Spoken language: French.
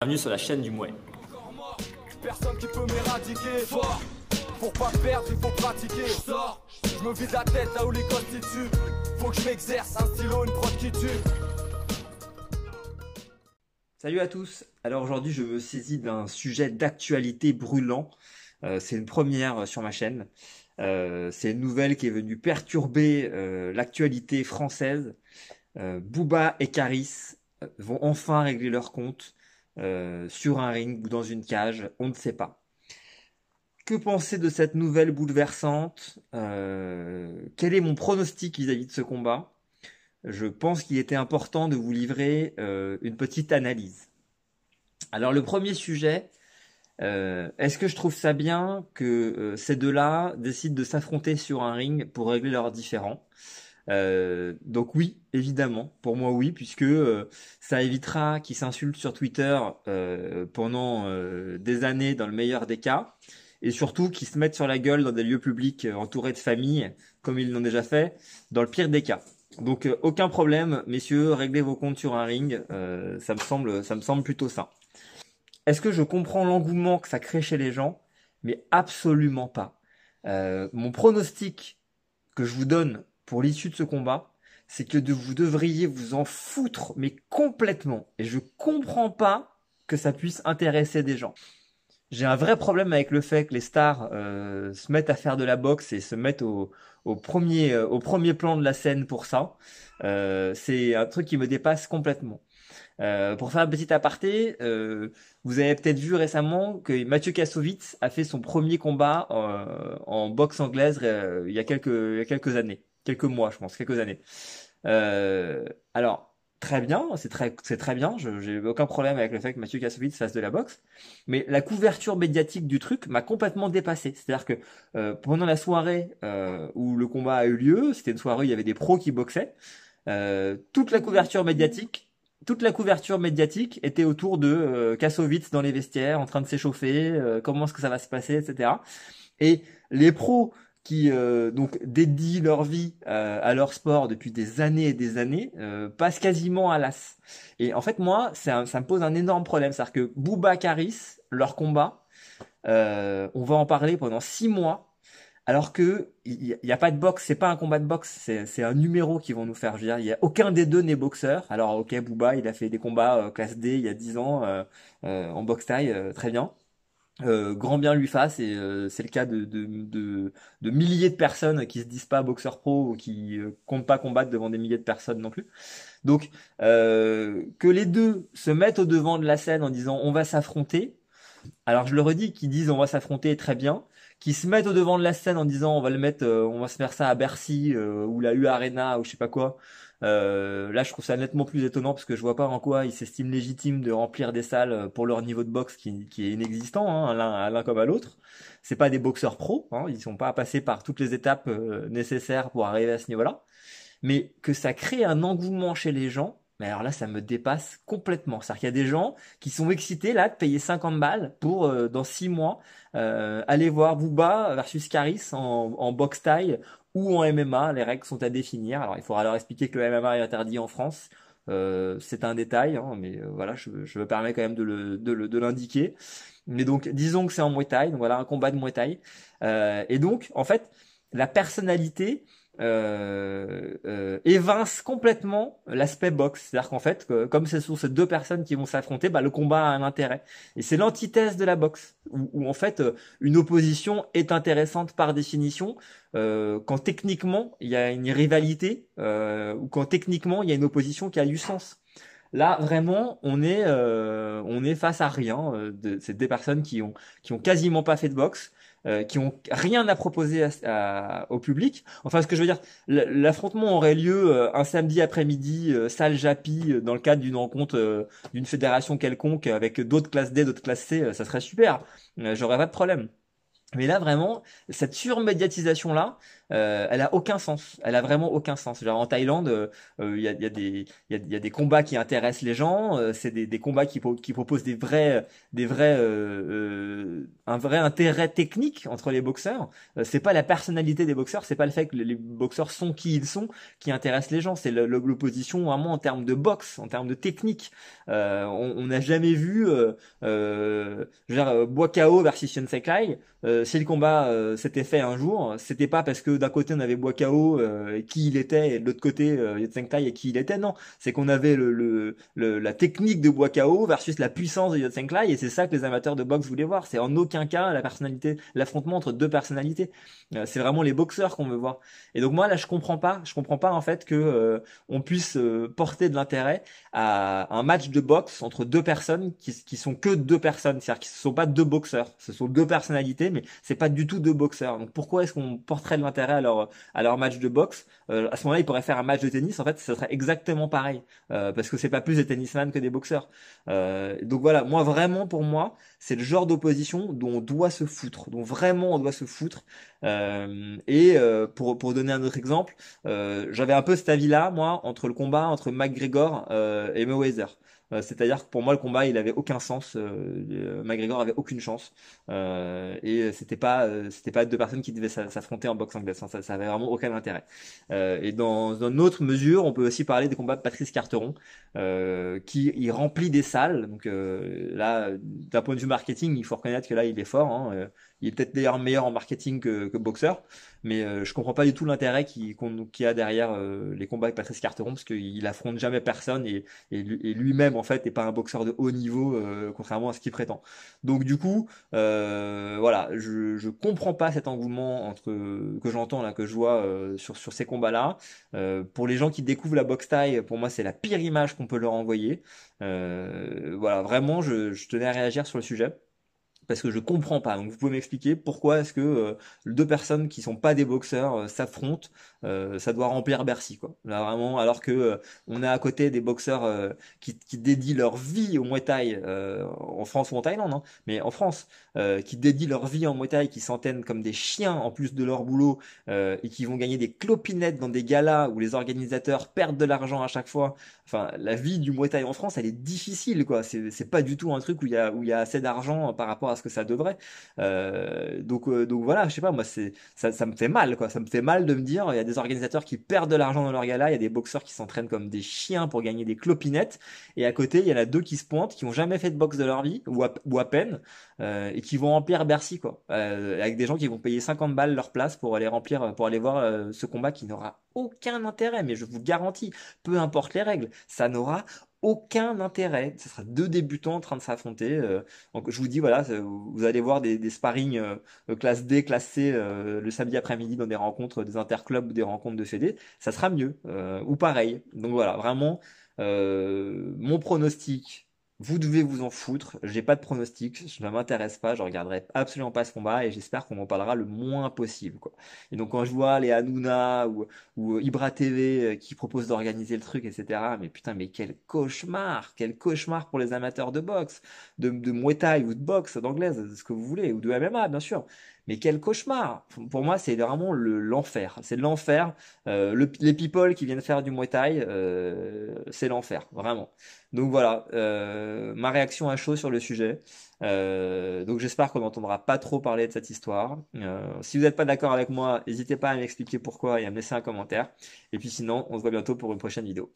Bienvenue sur la chaîne du Mouet. Salut à tous. Alors aujourd'hui, je me saisis d'un sujet d'actualité brûlant. Euh, c'est une première euh, sur ma chaîne. Euh, c'est une nouvelle qui est venue perturber l'actualité française. Booba et Caris vont enfin régler leur compte euh, sur un ring ou dans une cage, on ne sait pas. Que penser de cette nouvelle bouleversante euh, Quel est mon pronostic vis-à-vis de ce combat Je pense qu'il était important de vous livrer euh, une petite analyse. Alors le premier sujet, Est-ce que je trouve ça bien que ces deux-là décident de s'affronter sur un ring pour régler leurs différends euh, donc oui, évidemment, pour moi oui, puisque euh, ça évitera qu'ils s'insultent sur Twitter euh, pendant des années dans le meilleur des cas, et surtout qu'ils se mettent sur la gueule dans des lieux publics entourés de familles, comme ils l'ont déjà fait, dans le pire des cas. Donc aucun problème, messieurs, réglez vos comptes sur un ring, ça me semble, ça me semble plutôt sain. Est-ce que je comprends l'engouement que ça crée chez les gens Mais absolument pas. mon pronostic que je vous donne pour l'issue de ce combat, c'est que de vous devriez vous en foutre, mais complètement. Et je comprends pas que ça puisse intéresser des gens. J'ai un vrai problème avec le fait que les stars euh, se mettent à faire de la boxe et se mettent au, au premier, euh, au premier plan de la scène pour ça. Euh, c'est un truc qui me dépasse complètement. Euh, pour faire un petit aparté, euh, vous avez peut-être vu récemment que Mathieu Kassovitz a fait son premier combat en boxe anglaise il, y a quelques, il y a quelques années quelques mois, je pense, quelques années. Euh, alors, très bien, c'est très, c'est très bien. Je, j'ai aucun problème avec le fait que Mathieu Kassovitz fasse de la boxe, mais la couverture médiatique du truc m'a complètement dépassé. C'est-à-dire que euh, pendant la soirée euh, où le combat a eu lieu, c'était une soirée où il y avait des pros qui boxaient. Euh, toute la couverture médiatique. Toute la couverture médiatique était autour de euh, Kassovitz dans les vestiaires, en train de s'échauffer, euh, comment est-ce que ça va se passer, etc. Et les pros qui euh, donc dédient leur vie euh, à leur sport depuis des années et des années euh, passent quasiment à l'as. Et en fait, moi, ça, ça me pose un énorme problème. C'est-à-dire que Booba Karis, leur combat, euh, on va en parler pendant six mois. Alors que il n'y a pas de boxe, c'est pas un combat de boxe, c'est un numéro qu'ils vont nous faire. Je il y a aucun des deux n'est boxeur. Alors ok, Booba, il a fait des combats classe D il y a dix ans en boxe taille, très bien. Euh, grand bien lui fasse et euh, c'est le cas de, de, de, milliers de personnes qui se disent pas boxeur pro ou qui euh, comptent pas combattre devant des milliers de personnes non plus. Donc que les deux se mettent au devant de la scène en disant on va s'affronter. Alors je le redis, qui disent on va s'affronter très bien, qui se mettent au devant de la scène en disant on va le mettre, on va se faire ça à Bercy ou la U Arena ou je sais pas quoi, euh, là, je trouve ça nettement plus étonnant parce que je vois pas en quoi ils s'estiment légitimes de remplir des salles euh, pour leur niveau de boxe qui, est inexistant, hein, l'un comme à l'autre. C'est pas des boxeurs pros, hein, ils sont pas à passer par toutes les étapes euh, nécessaires pour arriver à ce niveau-là. Mais que ça crée un engouement chez les gens, mais alors là, ça me dépasse complètement. C'est-à-dire qu'il y a des gens qui sont excités là de payer 50 balles pour euh, dans 6 mois aller voir Booba versus Caris en, en box taille ou en MMA. Les règles sont à définir. Alors il faudra leur expliquer que le MMA est interdit en France. Euh, c'est un détail, hein, mais euh, voilà, je, je, me permets quand même de, l'indiquer. Mais donc, disons que c'est en Muay Thai, donc voilà un combat de Muay Thai. Euh, et donc, en fait, la personnalité euh, euh, évince complètement l'aspect boxe. C'est-à-dire qu'en fait, euh, comme ce sont ces deux personnes qui vont s'affronter, bah, le combat a un intérêt. Et c'est l'antithèse de la boxe, où, en fait une opposition est intéressante par définition quand techniquement il y a une rivalité ou quand techniquement il y a une opposition qui a eu sens. Là, vraiment, on est, face à rien. c'est des personnes qui ont, qui ont quasiment pas fait de boxe, euh, qui ont rien à proposer au public. Enfin, ce que je veux dire, l'affrontement aurait lieu euh, un samedi après-midi, euh, salle JAPI, dans le cadre d'une rencontre d'une fédération quelconque avec d'autres classes D, d'autres classes C, ça serait super. J'aurais pas de problème. Mais là, vraiment, cette surmédiatisation-là, euh, elle a aucun sens. Elle a vraiment aucun sens. Genre en Thaïlande, il y, a, des combats qui intéressent les gens. Euh, c'est des, combats qui, qui, proposent des vrais, des vrais, euh, un vrai intérêt technique entre les boxeurs. c'est pas la personnalité des boxeurs, c'est pas le fait que les boxeurs sont qui ils sont qui intéressent les gens. C'est l'opposition vraiment en termes de boxe, en termes de technique. on n'a jamais vu euh, genre, Boakao versus si le combat s'était fait un jour, c'était pas parce que d'un côté on avait Boakao euh, et qui il était, et de l'autre côté euh, Tai et qui il était. Non, c'est qu'on avait le, le, la technique de Boakao versus la puissance de Tai et c'est ça que les amateurs de boxe voulaient voir. C'est en aucun cas la personnalité, l'affrontement entre deux personnalités. Euh, c'est vraiment les boxeurs qu'on veut voir. Et donc moi là je comprends pas, je comprends pas en fait que on puisse porter de l'intérêt à un match de boxe entre deux personnes qui, qui sont que deux personnes, c'est-à-dire qui ne sont pas deux boxeurs, ce sont deux personnalités, mais c'est pas du tout deux boxeurs. Donc pourquoi est-ce qu'on porterait de l'intérêt alors à leur match de boxe. Euh, à ce moment-là, ils pourraient faire un match de tennis. En fait, ça serait exactement pareil euh, parce que c'est pas plus des tennisman que des boxeurs. Euh, donc voilà, moi vraiment pour moi, c'est le genre d'opposition dont on doit se foutre, dont vraiment on doit se foutre. et pour pour donner un autre exemple, j'avais un peu cet avis-là moi entre le combat entre McGregor et Mayweather. Euh, c'est-à-dire que pour moi, le combat, il avait aucun sens. Euh, McGregor avait aucune chance. Euh, et c'était pas, c'était pas deux personnes qui devaient s'affronter en boxe anglaise. Ça, ça avait vraiment aucun intérêt. et dans, dans une autre mesure, on peut aussi parler des combats de Patrice Carteron, qui il remplit des salles. Donc là, d'un point de vue marketing, il faut reconnaître que là, il est fort. Hein, il est peut-être d'ailleurs meilleur en marketing que, boxeur, mais euh, je comprends pas du tout l'intérêt qu'il y a derrière euh, les combats avec Patrice Carteron, parce qu'il affronte jamais personne et, lui-même en fait n'est pas un boxeur de haut niveau, euh, contrairement à ce qu'il prétend. Donc du coup, voilà, je, je comprends pas cet engouement entre que j'entends là, que je vois sur sur ces combats-là. pour les gens qui découvrent la boxe taille, pour moi c'est la pire image qu'on peut leur envoyer. voilà, vraiment, je tenais à réagir sur le sujet parce que je comprends pas. Donc vous pouvez m'expliquer pourquoi est-ce que euh, deux personnes qui sont pas des boxeurs euh, s'affrontent, euh, ça doit remplir Bercy quoi. Là vraiment, alors que on a à côté des boxeurs qui, dédient leur vie au Muay Thai en France ou en Thaïlande, non hein, mais en France, qui dédient leur vie en Muay Thai, qui s'entendent comme des chiens en plus de leur boulot et qui vont gagner des clopinettes dans des galas où les organisateurs perdent de l'argent à chaque fois. Enfin, la vie du Muay Thai en France, elle est difficile quoi. C'est pas du tout un truc où il y a où il y a assez d'argent par rapport à que ça devrait. Euh, donc, euh, donc voilà, je sais pas, moi, c'est, ça, ça me fait mal, quoi. Ça me fait mal de me dire, il y a des organisateurs qui perdent de l'argent dans leur gala, il y a des boxeurs qui s'entraînent comme des chiens pour gagner des clopinettes, et à côté, il y en a deux qui se pointent, qui ont jamais fait de boxe de leur vie, ou à, peine, euh, et qui vont remplir Bercy, quoi. avec des gens qui vont payer 50 balles leur place pour aller remplir, pour aller voir ce combat qui n'aura aucun intérêt, mais je vous garantis, peu importe les règles, ça n'aura aucun intérêt. Ce sera deux débutants en train de s'affronter. Euh. donc je vous dis, voilà, vous allez voir des, des euh, classe D, classe C euh, le samedi après-midi dans des rencontres des interclubs ou des rencontres de CD, ça sera mieux. ou pareil. Donc voilà, vraiment, mon pronostic vous devez vous en foutre, j'ai pas de pronostic, je ne m'intéresse pas, je regarderai absolument pas ce combat et j'espère qu'on en parlera le moins possible. Quoi. Et donc quand je vois les Hanouna ou, ou Ibra TV euh, qui proposent d'organiser le truc, etc. Mais putain, mais quel cauchemar, quel cauchemar pour les amateurs de boxe, de, de Muay Thai ou de boxe d'anglaise, de ce que vous voulez, ou de MMA bien sûr mais quel cauchemar Pour moi, c'est vraiment l'enfer. c'est l'enfer. Euh, les people qui viennent faire du Muay Thai, euh, c'est l'enfer, vraiment. Donc voilà, euh, ma réaction à chaud sur le sujet. donc j'espère qu'on n'entendra pas trop parler de cette histoire. si vous n'êtes pas d'accord avec moi, n'hésitez pas à m'expliquer pourquoi et à me laisser un commentaire. Et puis sinon, on se voit bientôt pour une prochaine vidéo.